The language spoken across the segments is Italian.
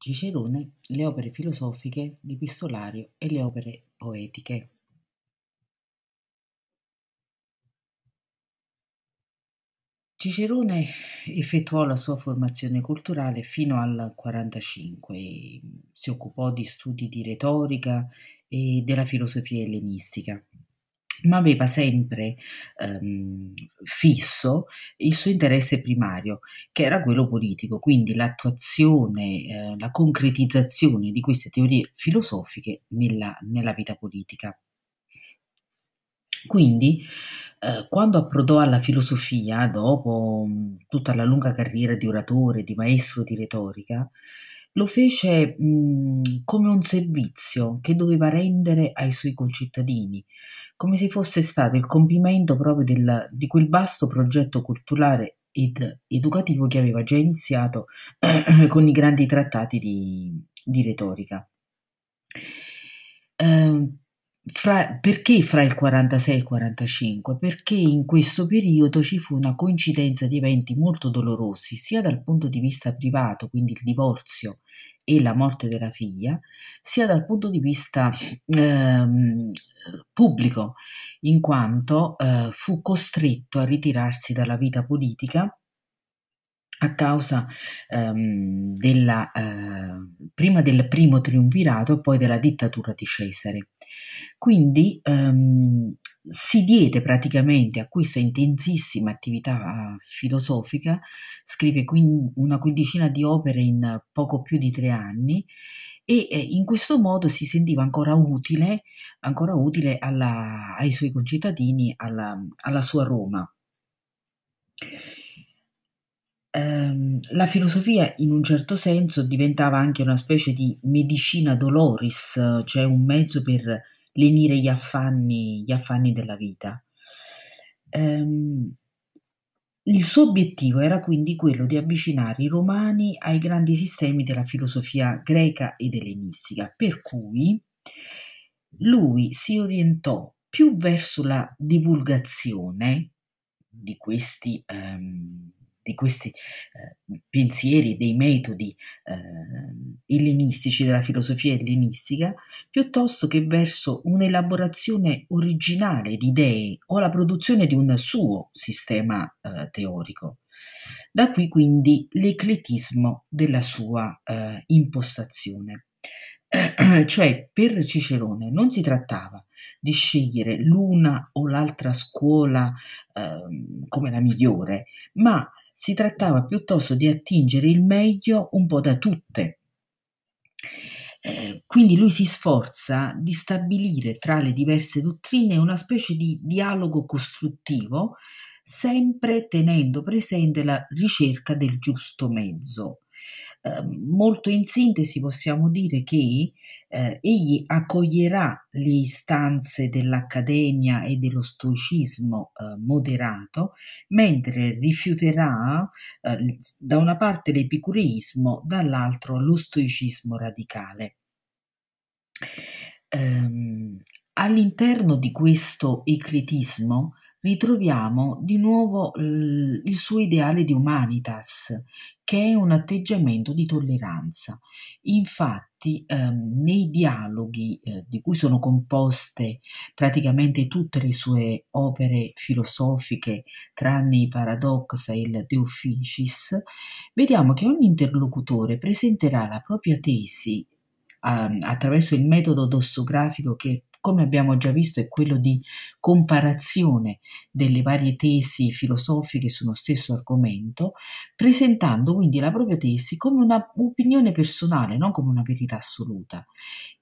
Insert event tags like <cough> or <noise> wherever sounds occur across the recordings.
Cicerone, le opere filosofiche, di l'epistolario e le opere poetiche. Cicerone effettuò la sua formazione culturale fino al 45, si occupò di studi di retorica e della filosofia ellenistica ma aveva sempre ehm, fisso il suo interesse primario, che era quello politico, quindi l'attuazione, eh, la concretizzazione di queste teorie filosofiche nella, nella vita politica. Quindi, eh, quando approdò alla filosofia, dopo mh, tutta la lunga carriera di oratore, di maestro di retorica, lo fece mh, mm, come un servizio che doveva rendere ai suoi concittadini, come se fosse stato il compimento proprio del, di quel vasto progetto culturale ed educativo che aveva già iniziato <clears throat> con i grandi trattati di, di retorica. Eh, fra, perché fra il 46 e il 45? Perché in questo periodo ci fu una coincidenza di eventi molto dolorosi, sia dal punto di vista privato, quindi il divorzio e la morte della figlia, sia dal punto di vista ehm, pubblico, in quanto eh, fu costretto a ritirarsi dalla vita politica a causa ehm, della, eh, prima del primo triumvirato e poi della dittatura di Cesare. Quindi ehm, si diede praticamente a questa intensissima attività eh, filosofica, scrive quindi una quindicina di opere in poco più di tre anni e eh, in questo modo si sentiva ancora utile, ancora utile alla, ai suoi concittadini, alla, alla sua Roma ehm, la filosofia in un certo senso diventava anche una specie di medicina doloris, cioè un mezzo per lenire gli affanni, gli affanni della vita. Ehm, il suo obiettivo era quindi quello di avvicinare i romani ai grandi sistemi della filosofia greca ed ellenistica, per cui lui si orientò più verso la divulgazione di questi, um, di questi eh, pensieri, dei metodi eh, ellenistici, della filosofia ellenistica, piuttosto che verso un'elaborazione originale di idee o la produzione di un suo sistema eh, teorico. Da qui quindi l'ecletismo della sua eh, impostazione. <clears throat> cioè, per Cicerone non si trattava di scegliere l'una o l'altra scuola eh, come la migliore, ma si trattava piuttosto di attingere il meglio un po' da tutte. Eh, quindi lui si sforza di stabilire tra le diverse dottrine una specie di dialogo costruttivo, sempre tenendo presente la ricerca del giusto mezzo. Ehm, molto in sintesi possiamo dire che eh, egli accoglierà le istanze dell'accademia e dello stoicismo eh, moderato, mentre rifiuterà eh, da una parte l'epicureismo, dall'altro lo stoicismo radicale. Ehm, all'interno di questo ecletismo ritroviamo di nuovo il suo ideale di humanitas, che è un atteggiamento di tolleranza. Infatti, ehm, nei dialoghi eh, di cui sono composte praticamente tutte le sue opere filosofiche, tranne i Paradoxa e il De Officis, vediamo che ogni interlocutore presenterà la propria tesi ehm, attraverso il metodo dossografico che come abbiamo già visto, è quello di comparazione delle varie tesi filosofiche sullo stesso argomento, presentando quindi la propria tesi come un'opinione personale, non come una verità assoluta.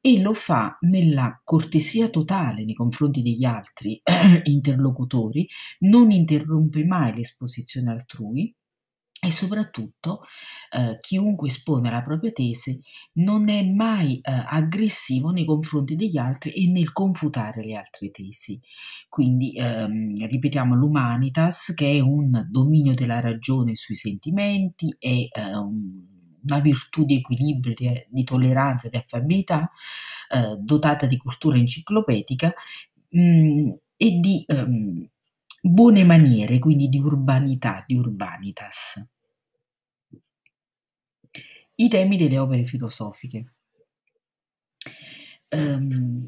E lo fa nella cortesia totale nei confronti degli altri <clears throat> interlocutori, non interrompe mai l'esposizione altrui, e soprattutto eh, chiunque espone la propria tesi non è mai eh, aggressivo nei confronti degli altri e nel confutare le altre tesi. Quindi ehm, ripetiamo l'umanitas che è un dominio della ragione sui sentimenti, è eh, una virtù di equilibrio, di, di tolleranza, di affabilità, eh, dotata di cultura enciclopedica mh, mm, e di ehm, buone maniere, quindi di urbanità, di urbanitas. I temi delle opere filosofiche. Um,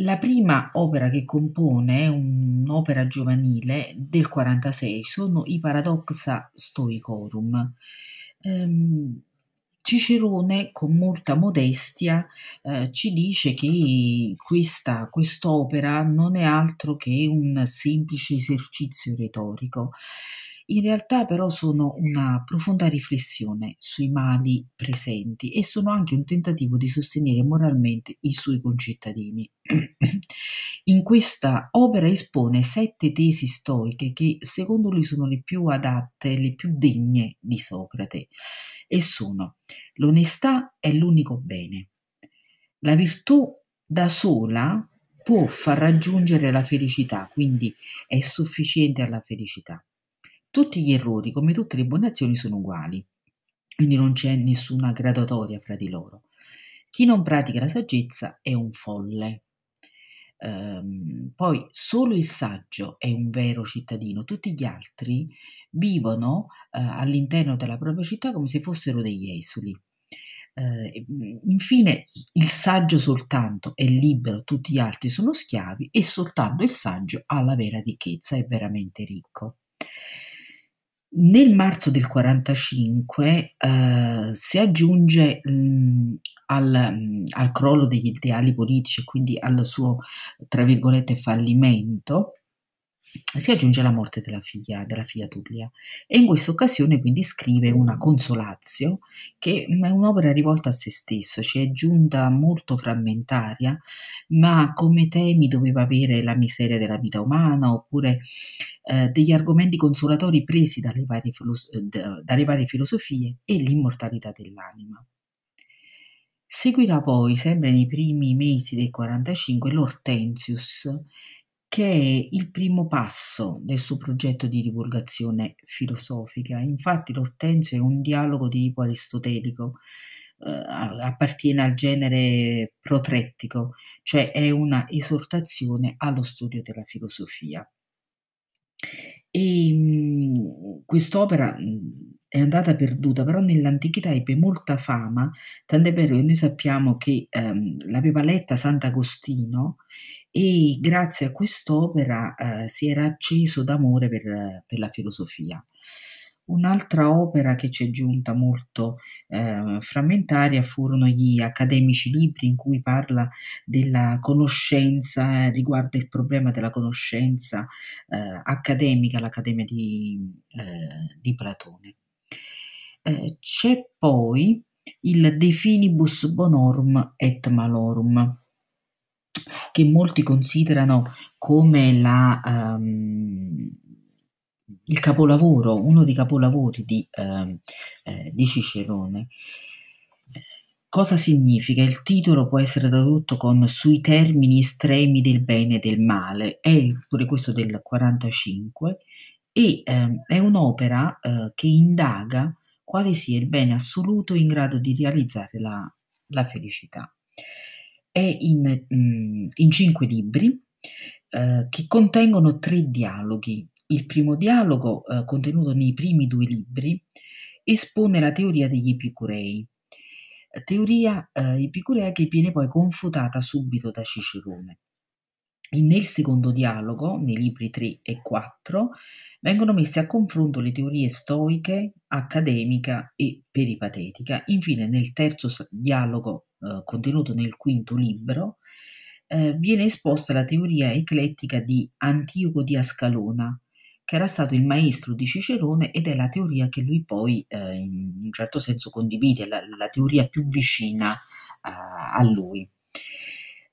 la prima opera che compone, un'opera giovanile del 46, sono i Paradoxa Stoicorum. Um, Cicerone, con molta modestia, eh, ci dice che questa, quest'opera non è altro che un semplice esercizio retorico. In realtà però sono una profonda riflessione sui mali presenti e sono anche un tentativo di sostenere moralmente i suoi concittadini. <clears throat> In questa opera espone sette tesi stoiche che secondo lui sono le più adatte, le più degne di Socrate e sono l'onestà è l'unico bene, la virtù da sola può far raggiungere la felicità, quindi è sufficiente alla felicità. Tutti gli errori, come tutte le buone azioni, sono uguali, quindi non c'è nessuna graduatoria fra di loro. Chi non pratica la saggezza è un folle. Ehm, poi solo il saggio è un vero cittadino, tutti gli altri vivono eh, all'interno della propria città come se fossero degli esuli. Eh, infine, il saggio soltanto è libero, tutti gli altri sono schiavi e soltanto il saggio ha la vera ricchezza, è veramente ricco. Nel marzo del 45 eh, si aggiunge mh, al, al, crollo degli ideali politici, quindi al suo, tra virgolette, fallimento, si aggiunge la morte della figlia, della figlia Tullia e in questa occasione quindi scrive una consolazio che è un'opera rivolta a se stesso, ci cioè è giunta molto frammentaria, ma come temi doveva avere la miseria della vita umana oppure eh, degli argomenti consolatori presi dalle varie, eh, dalle varie filosofie e l'immortalità dell'anima. Seguirà poi, sempre nei primi mesi del 45, l'Hortensius, che è il primo passo del suo progetto di divulgazione filosofica. Infatti l'Ortenzio è un dialogo di tipo aristotelico, eh, appartiene al genere protrettico, cioè è una esortazione allo studio della filosofia. E mm, quest'opera mm, è andata perduta, però nell'antichità ebbe molta fama, tant'è vero che noi sappiamo che ehm, l'aveva letta Sant'Agostino e grazie a quest'opera eh, si era acceso d'amore per, per la filosofia. Un'altra opera che ci è giunta molto eh, frammentaria furono gli accademici libri in cui parla della conoscenza, eh, riguarda il problema della conoscenza eh, accademica, l'Accademia di, eh, di Platone. Eh, c'è poi il definibus bonorum et malorum, che molti considerano come la, um, il capolavoro, uno dei capolavori di, um, eh, di Cicerone. Cosa significa? Il titolo può essere tradotto con sui termini estremi del bene e del male, è pure questo del 45 e um, è un'opera uh, che indaga quale sia il bene assoluto in grado di realizzare la, la felicità. È in, mm, in cinque libri eh, che contengono tre dialoghi. Il primo dialogo, eh, contenuto nei primi due libri, espone la teoria degli epicurei, teoria eh, epicurea che viene poi confutata subito da Cicerone. Nel secondo dialogo, nei libri 3 e 4, vengono messe a confronto le teorie stoiche, accademica e peripatetica. Infine, nel terzo dialogo eh, contenuto nel quinto libro, eh, viene esposta la teoria eclettica di Antioco di Ascalona, che era stato il maestro di Cicerone ed è la teoria che lui poi eh, in un certo senso condivide, la, la teoria più vicina eh, a lui.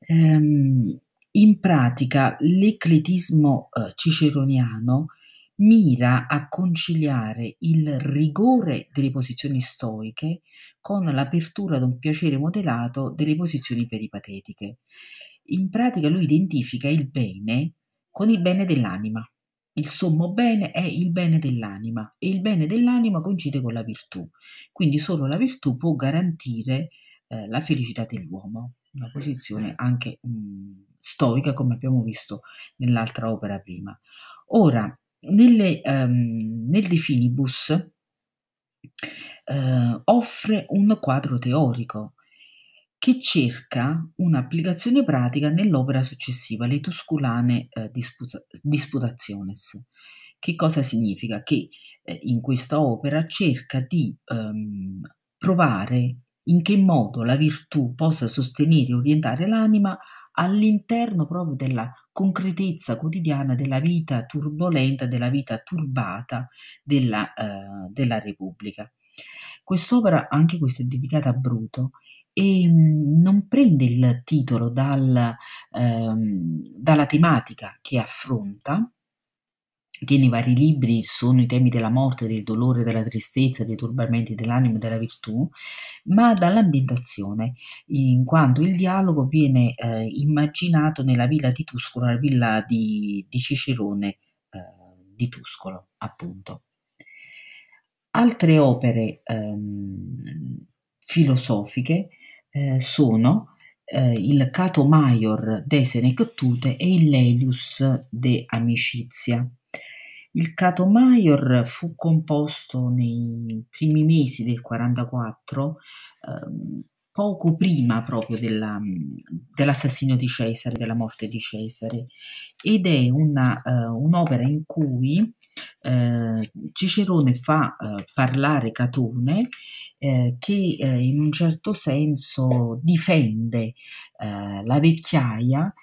Um, in pratica l'ecletismo eh, ciceroniano mira a conciliare il rigore delle posizioni stoiche con l'apertura ad un piacere modelato delle posizioni peripatetiche. In pratica lui identifica il bene con il bene dell'anima. Il sommo bene è il bene dell'anima e il bene dell'anima coincide con la virtù. Quindi solo la virtù può garantire eh, la felicità dell'uomo, una posizione anche mh, mm, stoica, come abbiamo visto nell'altra opera prima. Ora, nelle, um, nel De Finibus uh, offre un quadro teorico che cerca un'applicazione pratica nell'opera successiva, Le Tusculane uh, eh, Disputa- Disputationes. Che cosa significa? Che eh, in questa opera cerca di um, provare in che modo la virtù possa sostenere e orientare l'anima all'interno proprio della concretezza quotidiana della vita turbolenta, della vita turbata della, eh, della Repubblica. Quest'opera, anche questa è dedicata a Bruto, e mm, non prende il titolo dal, ehm, dalla tematica che affronta, che nei vari libri sono i temi della morte, del dolore, della tristezza, dei turbamenti dell'anima e della virtù, ma dall'ambientazione, in quanto il dialogo viene eh, immaginato nella villa di Tuscolo, la villa di, di Cicerone eh, di Tuscolo, appunto. Altre opere ehm, filosofiche eh, sono eh, il Cato Maior de Senectute e il Lelius de Amicizia. Il Cato Maior fu composto nei primi mesi del 44, ehm, poco prima proprio della, mm, dell'assassinio di Cesare, della morte di Cesare, ed è una, eh, un'opera in cui eh, Cicerone fa eh, parlare Catone eh, che eh, in un certo senso difende eh, la vecchiaia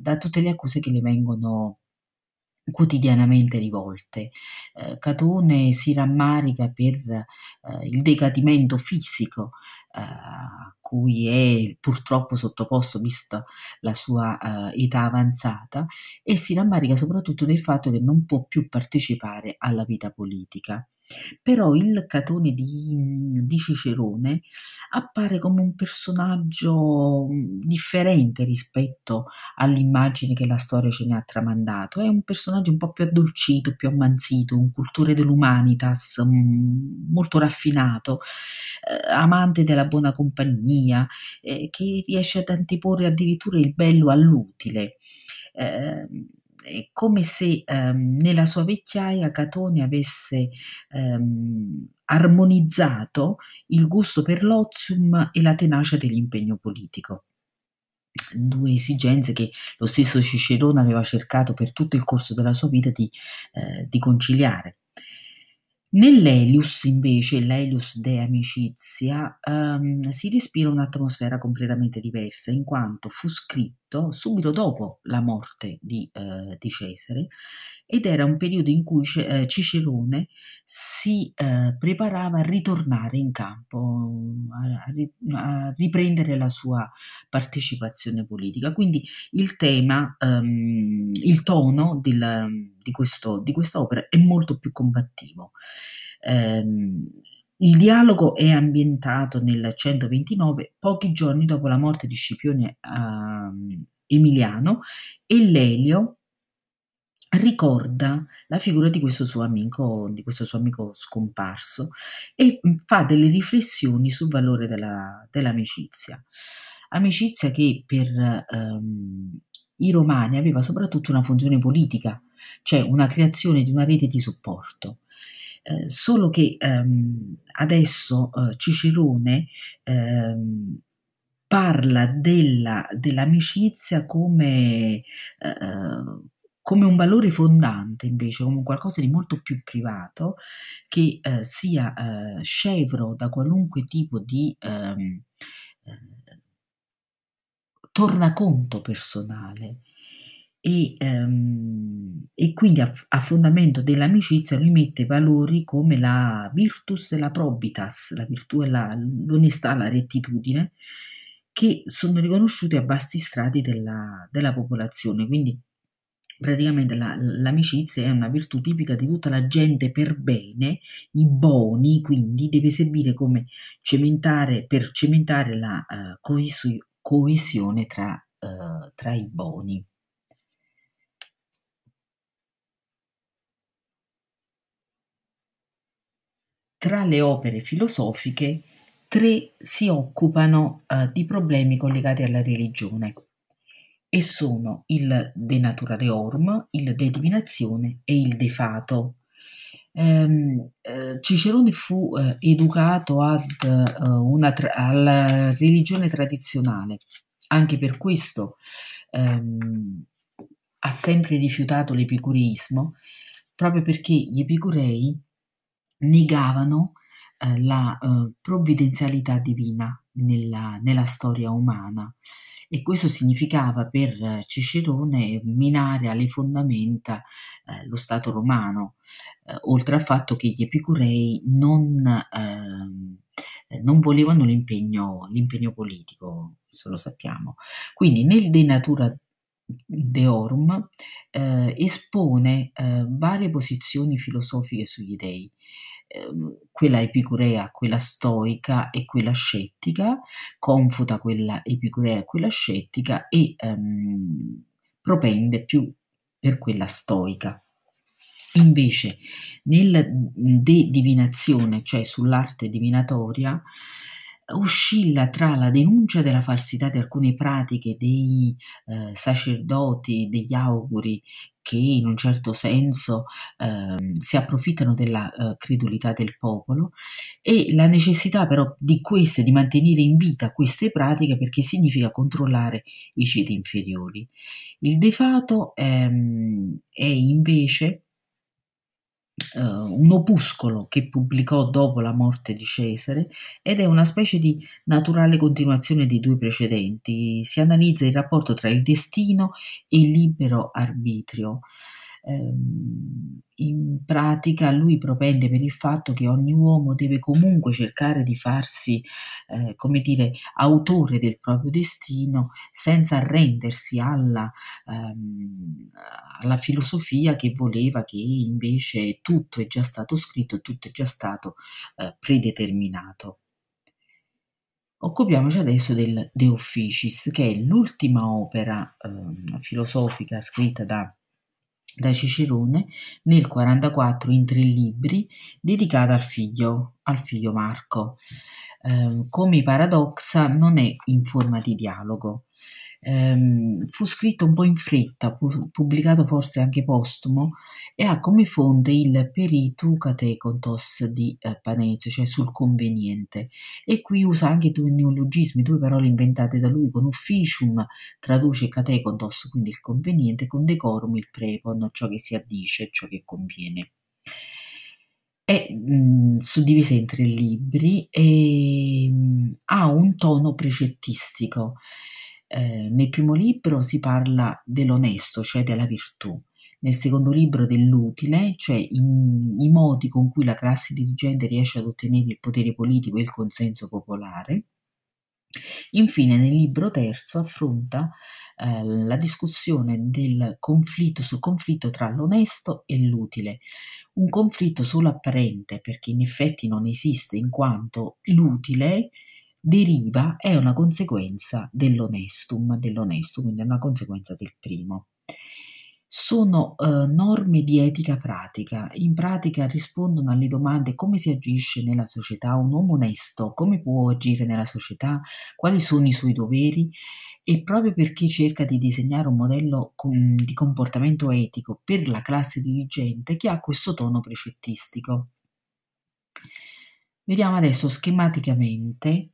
da tutte le accuse che le vengono quotidianamente rivolte. Eh, Catone si rammarica per eh, il decadimento fisico eh, a cui è purtroppo sottoposto vista la sua eh, età avanzata e si rammarica soprattutto del fatto che non può più partecipare alla vita politica. Però il Catone di, di Cicerone appare come un personaggio mm, differente rispetto all'immagine che la storia ce ne ha tramandato, è un personaggio un po' più addolcito, più ammanzito, un cultore dell'umanitas, mm, molto raffinato, eh, amante della buona compagnia, eh, che riesce ad anteporre addirittura il bello all'utile. Eh, è come se ehm, nella sua vecchiaia Catone avesse ehm, armonizzato il gusto per l'ozium e la tenacia dell'impegno politico due esigenze che lo stesso Cicerone aveva cercato per tutto il corso della sua vita di, eh, di conciliare. Nell'Elius, invece, l'Elius de Amicizia, ehm, si respira un'atmosfera completamente diversa, in quanto fu scritto subito dopo la morte di, eh, di Cesare ed era un periodo in cui eh, Cicerone si eh, preparava a ritornare in campo, a, riprendere la sua partecipazione politica. Quindi il tema, ehm, il tono del, di, questo, di quest'opera è molto più combattivo. Ehm, il dialogo è ambientato nel 129, pochi giorni dopo la morte di Scipione uh, Emiliano, e Lelio ricorda la figura di questo suo amico, di questo suo amico scomparso e fa delle riflessioni sul valore della, dell'amicizia. Amicizia che per ehm, i romani aveva soprattutto una funzione politica, cioè una creazione di una rete di supporto. Eh, solo che ehm, adesso eh, Cicerone ehm, parla della, dell'amicizia come, eh, come un valore fondante invece, come qualcosa di molto più privato, che eh, sia eh, scevro da qualunque tipo di ehm, eh, tornaconto personale. E, ehm, e quindi a, a, fondamento dell'amicizia lui mette valori come la virtus e la probitas, la virtù e la, l'onestà, la rettitudine, che sono riconosciuti a vasti strati della, della popolazione. Quindi praticamente la, l'amicizia è una virtù tipica di tutta la gente per bene, i boni, quindi deve servire come cementare, per cementare la uh, eh, coes- coesione tra, uh, tra i boni. Tra le opere filosofiche, tre si occupano uh, di problemi collegati alla religione e sono il De Natura de Deorm, il De Divinazione e il De Fato. Ehm, eh, Cicerone fu eh, educato ad eh, una tra- alla religione tradizionale, anche per questo ehm, ha sempre rifiutato l'epicureismo, proprio perché gli epicurei negavano eh, la eh, provvidenzialità divina nella, nella storia umana e questo significava per Cicerone minare alle fondamenta eh, lo Stato romano, eh, oltre al fatto che gli epicurei non, eh, non volevano l'impegno, l'impegno politico, se lo sappiamo. Quindi nel De Natura Deorum eh, espone eh, varie posizioni filosofiche sugli dei. Ehm, quella epicurea, quella stoica e quella scettica, confuta quella epicurea e quella scettica e ehm, propende più per quella stoica. Invece nella dedivinazione, cioè sull'arte divinatoria, oscilla tra la denuncia della falsità di alcune pratiche dei eh, sacerdoti, degli auguri che in un certo senso eh, si approfittano della eh, credulità del popolo e la necessità però di queste, di mantenere in vita queste pratiche perché significa controllare i ceti inferiori. Il defato ehm, è invece Uh, un opuscolo che pubblicò dopo la morte di Cesare ed è una specie di naturale continuazione dei due precedenti. Si analizza il rapporto tra il destino e il libero arbitrio. Ehm, in pratica lui propende per il fatto che ogni uomo deve comunque cercare di farsi, eh, come dire, autore del proprio destino senza arrendersi alla, ehm, alla, filosofia che voleva che invece tutto è già stato scritto, tutto è già stato eh, predeterminato. Occupiamoci adesso del De Officiis, che è l'ultima opera eh, filosofica scritta da da Cicerone nel 44 in tre libri dedicata al figlio, al figlio Marco. Eh, come paradoxa non è in forma di dialogo, ehm, fu scritto un po' in fretta, pu- pubblicato forse anche postumo, e ha come fonte il Peritu Catecontos di eh, Panezio, cioè sul conveniente. E qui usa anche due neologismi, due parole inventate da lui, con ufficium traduce Catecontos, quindi il conveniente, con decorum il prepon, ciò che si addice, ciò che conviene è mm, suddivisa in tre libri e ehm, mh, ha un tono precettistico eh, nel primo libro si parla dell'onesto, cioè della virtù, nel secondo libro dell'utile, cioè in, i modi con cui la classe dirigente riesce ad ottenere il potere politico e il consenso popolare. Infine, nel libro terzo affronta eh, la discussione del conflitto sul conflitto tra l'onesto e l'utile, un conflitto solo apparente perché in effetti non esiste in quanto l'utile eh, deriva, è una conseguenza dell'onestum, dell'onestum, quindi è una conseguenza del primo. Sono eh, norme di etica pratica, in pratica rispondono alle domande come si agisce nella società, un uomo onesto come può agire nella società, quali sono i suoi doveri e proprio perché cerca di disegnare un modello com- di comportamento etico per la classe dirigente che ha questo tono precettistico. Vediamo adesso schematicamente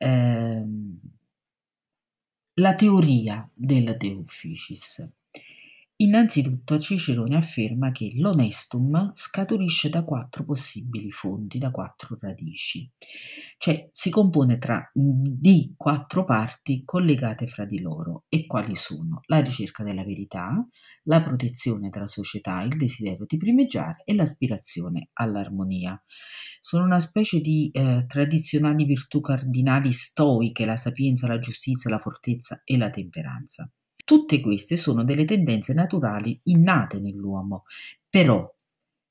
ehm, la teoria della De Ufficis. Innanzitutto Cicerone afferma che l'onestum scaturisce da quattro possibili fonti, da quattro radici, cioè si compone tra, di quattro parti collegate fra di loro e quali sono la ricerca della verità, la protezione della società, il desiderio di primeggiare e l'aspirazione all'armonia sono una specie di eh, tradizionali virtù cardinali stoiche, la sapienza, la giustizia, la fortezza e la temperanza. Tutte queste sono delle tendenze naturali innate nell'uomo, però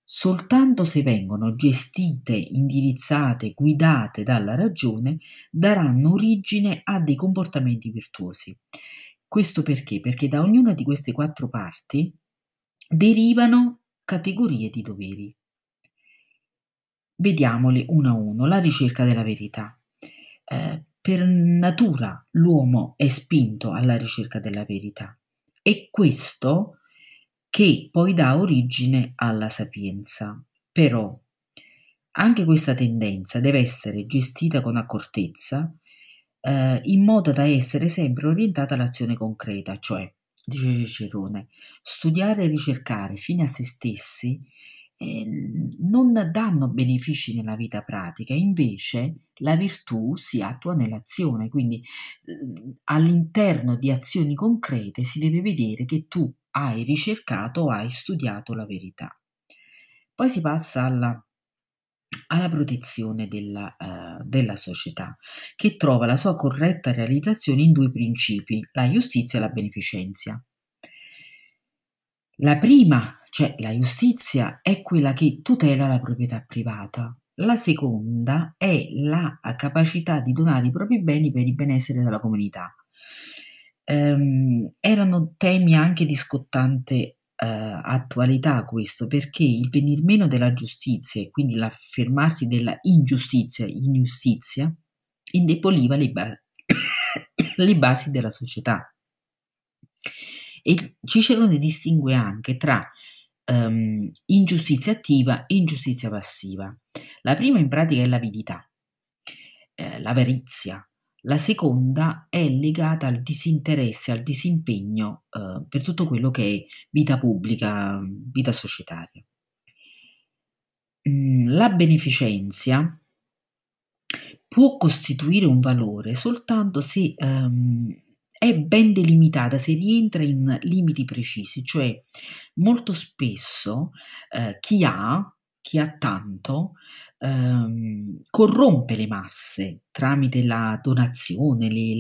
soltanto se vengono gestite, indirizzate, guidate dalla ragione, daranno origine a dei comportamenti virtuosi. Questo perché? Perché da ognuna di queste quattro parti derivano categorie di doveri. Vediamoli uno a uno, la ricerca della verità. Eh, per natura l'uomo è spinto alla ricerca della verità. È questo che poi dà origine alla sapienza. Però anche questa tendenza deve essere gestita con accortezza, eh, in modo da essere sempre orientata all'azione concreta, cioè, dice Cicerone, studiare e ricercare fino a se stessi eh, non danno benefici nella vita pratica, invece la virtù si attua nell'azione, quindi eh, all'interno di azioni concrete si deve vedere che tu hai ricercato, hai studiato la verità. Poi si passa alla, alla protezione della, eh, della società, che trova la sua corretta realizzazione in due principi, la giustizia e la beneficenza. La prima cioè la giustizia è quella che tutela la proprietà privata. La seconda è la capacità di donare i propri beni per il benessere della comunità. Um, erano temi anche di scottante Uh, attualità questo perché il venir meno della giustizia e quindi l'affermarsi della ingiustizia, ingiustizia indeboliva le, ba- <coughs> le, basi della società. E Cicerone distingue anche tra um, ingiustizia attiva e ingiustizia passiva. La prima in pratica è l'avidità, eh, l'avarizia. La seconda è legata al disinteresse, al disimpegno eh, per tutto quello che è vita pubblica, vita societaria. Mm, la beneficenza può costituire un valore soltanto se um, è ben delimitata se rientra in limiti precisi, cioè molto spesso eh, chi ha, chi ha tanto, ehm, corrompe le masse tramite la donazione, le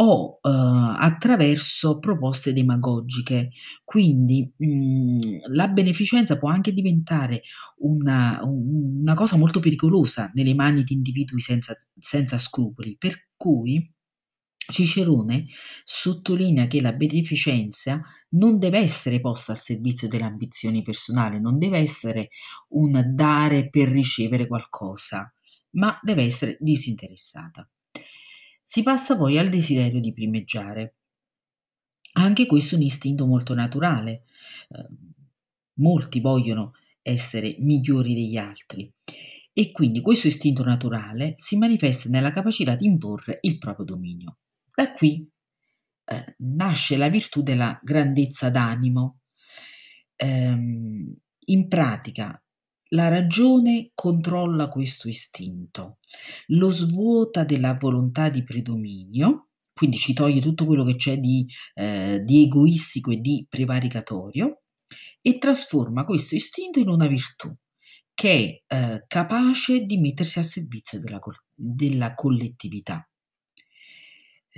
o eh, attraverso proposte demagogiche. Quindi mh, mm, la beneficenza può anche diventare una, una, cosa molto pericolosa nelle mani di individui senza, senza scrupoli, per cui Cicerone sottolinea che la beneficenza non deve essere posta a servizio delle ambizioni personali, non deve essere un dare per ricevere qualcosa, ma deve essere disinteressata. Si passa poi al desiderio di primeggiare. Anche questo è un istinto molto naturale. Ehm, molti vogliono essere migliori degli altri e quindi questo istinto naturale si manifesta nella capacità di imporre il proprio dominio. Da qui eh, nasce la virtù della grandezza d'animo. Ehm, in pratica, la ragione controlla questo istinto, lo svuota della volontà di predominio, quindi ci toglie tutto quello che c'è di, eh, di egoistico e di prevaricatorio, e trasforma questo istinto in una virtù che è eh, capace di mettersi al servizio della, della collettività.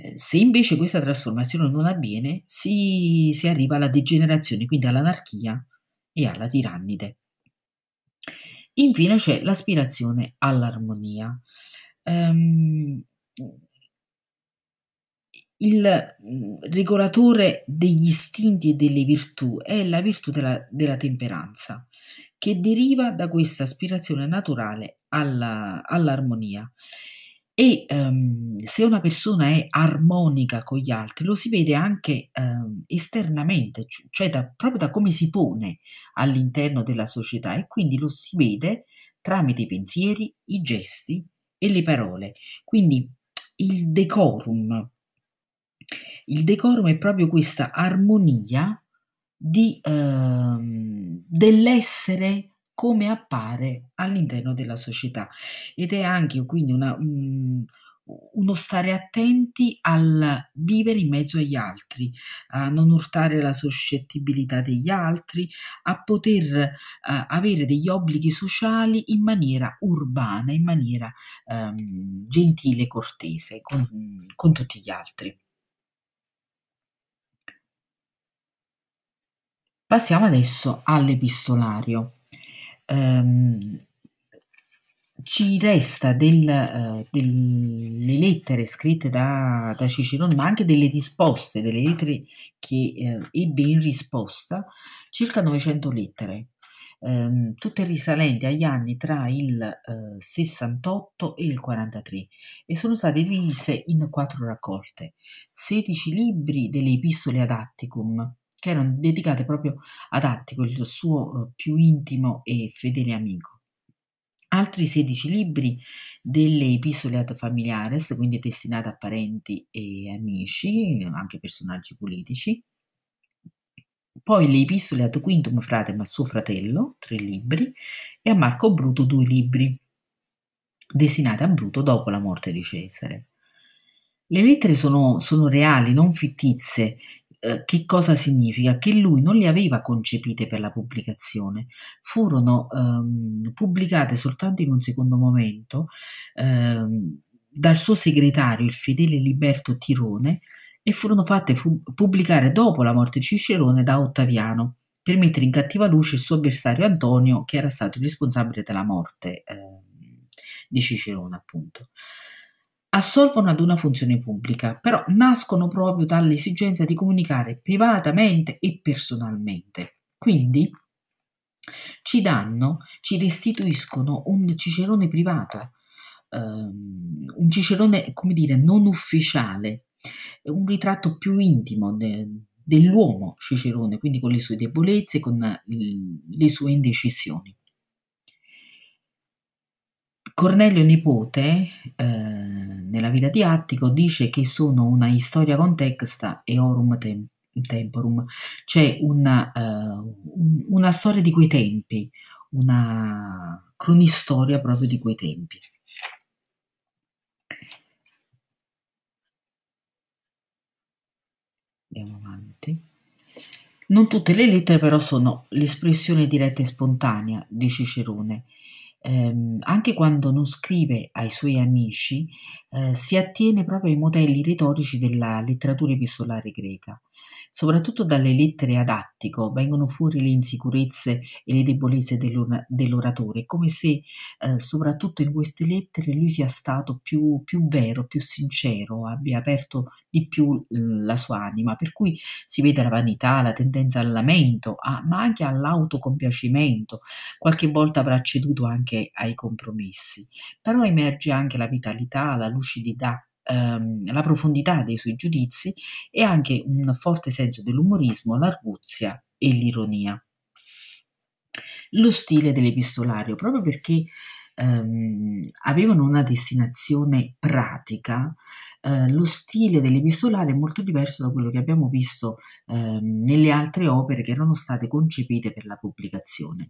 Eh, se invece questa trasformazione non avviene, si, si arriva alla degenerazione, quindi all'anarchia e alla tirannide. Infine c'è l'aspirazione all'armonia. Um, il mm, regolatore degli istinti e delle virtù è la virtù della, della temperanza, che deriva da questa aspirazione naturale alla, all'armonia e ehm, se una persona è armonica con gli altri, lo si vede anche ehm, esternamente, cioè da, proprio da come si pone all'interno della società e quindi lo si vede tramite i pensieri, i gesti e le parole. Quindi il decorum. Il decorum è proprio questa armonia di, ehm, dell'essere come appare all'interno della società ed è anche quindi una, un, mm, uno stare attenti al vivere in mezzo agli altri, a non urtare la suscettibilità degli altri, a poter eh, avere degli obblighi sociali in maniera urbana, in maniera ehm, gentile e cortese con, con tutti gli altri. Passiamo adesso all'epistolario ehm, ci resta del, eh, delle lettere scritte da, da Cicerone, ma anche delle risposte, delle lettere che eh, ebbe in risposta, circa 900 lettere, ehm, tutte risalenti agli anni tra il eh, 68 e il 43 e sono state divise in quattro raccolte, 16 libri delle epistole ad Atticum, che erano dedicate proprio ad Attico, il suo eh, più intimo e fedele amico. Altri 16 libri delle epistole ad familiares, quindi destinate a parenti e amici, anche personaggi politici. Poi le epistole ad Quintum frate ma suo fratello, tre libri, e a Marco Bruto due libri, destinate a Bruto dopo la morte di Cesare. Le lettere sono, sono reali, non fittizie, eh, che cosa significa? Che lui non le aveva concepite per la pubblicazione, furono ehm, pubblicate soltanto in un secondo momento ehm, dal suo segretario, il fedele Liberto Tirone, e furono fatte pubblicare dopo la morte di Cicerone da Ottaviano per mettere in cattiva luce il suo avversario Antonio, che era stato il responsabile della morte eh, di Cicerone, appunto assolvono ad una funzione pubblica, però nascono proprio dall'esigenza di comunicare privatamente e personalmente. Quindi ci danno, ci restituiscono un cicerone privato, ehm, un cicerone, come dire, non ufficiale, un ritratto più intimo de, dell'uomo Cicerone, quindi con le sue debolezze, con le sue indecisioni. Cornelio nipote eh, nella vita di Attico, dice che sono una historia contexta e orum temporum, cioè una, eh, una storia di quei tempi, una cronistoria proprio di quei tempi. Andiamo avanti. Non tutte le lettere però sono l'espressione diretta e spontanea di Cicerone, ehm, anche quando non scrive ai suoi amici, eh, si attiene proprio ai modelli retorici della letteratura epistolare greca. Soprattutto dalle lettere ad Attico vengono fuori le insicurezze e le debolezze dell'oratore, come se eh, soprattutto in queste lettere lui sia stato più, più, vero, più sincero, abbia aperto di più la sua anima, per cui si vede la vanità, la tendenza al lamento, a, ma anche all'autocompiacimento, qualche volta avrà ceduto anche ai compromessi, però emerge anche la vitalità, la lucidità ehm, la profondità dei suoi giudizi e anche un forte senso dell'umorismo, l'arguzia e l'ironia. Lo stile dell'epistolario, proprio perché ehm, avevano una destinazione pratica, eh, lo stile dell'epistolare è molto diverso da quello che abbiamo visto ehm, nelle altre opere che erano state concepite per la pubblicazione.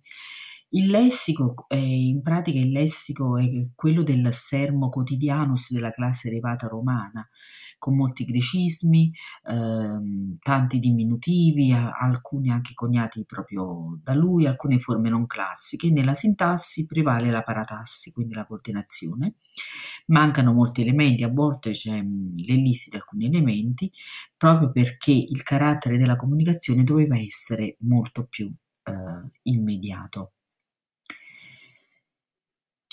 Il lessico, è, eh, in pratica il lessico è quello del sermo quotidianus della classe elevata romana, con molti grecismi, ehm, tanti diminutivi, alcuni anche coniati proprio da lui, alcune forme non classiche. Nella sintassi prevale la paratassi, quindi la coordinazione. Mancano molti elementi, a volte c'è mm, l'ellissi di alcuni elementi, proprio perché il carattere della comunicazione doveva essere molto più eh, immediato.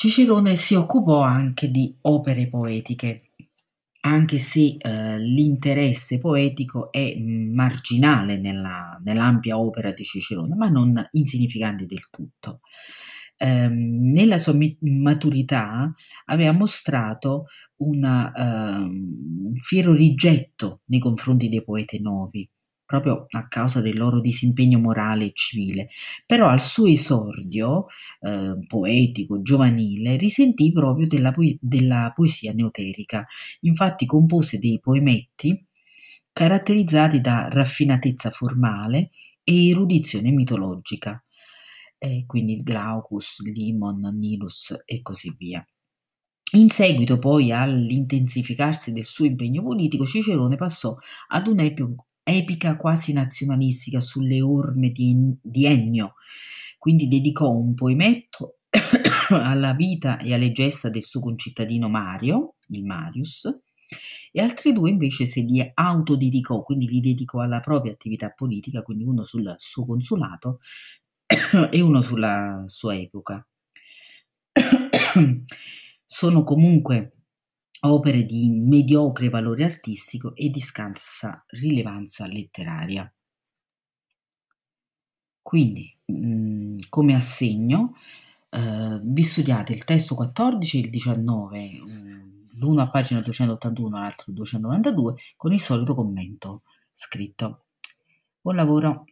Cicerone si occupò anche di opere poetiche, anche se eh, l'interesse poetico è mm, marginale nella, nell'ampia opera di Cicerone, ma non insignificante del tutto. Eh, nella sua maturità aveva mostrato una, eh, un fiero rigetto nei confronti dei poeti nuovi, proprio a causa del loro disimpegno morale e civile, però al suo esordio eh, poetico, giovanile, risentì proprio della, poe- della poesia neoterica. Infatti compose dei poemetti caratterizzati da raffinatezza formale e erudizione mitologica, eh, quindi il Glaucus, Limon, Nilus e così via. In seguito poi all'intensificarsi del suo impegno politico, Cicerone passò ad un epico epica quasi nazionalistica sulle orme di, di Ennio. Quindi dedicò un poemetto <coughs> alla vita e alle gesta del suo concittadino Mario, il Marius, e altri due invece se li autodedicò, quindi li dedicò alla propria attività politica, quindi uno sul suo consulato <coughs> e uno sulla sua epoca. <coughs> Sono comunque opere di mediocre valore artistico e di scarsa rilevanza letteraria. Quindi, mh, mm, come assegno, eh, vi studiate il testo 14 e il 19, mm, l'uno a pagina 281, e l'altro 292, con il solito commento scritto. Buon lavoro!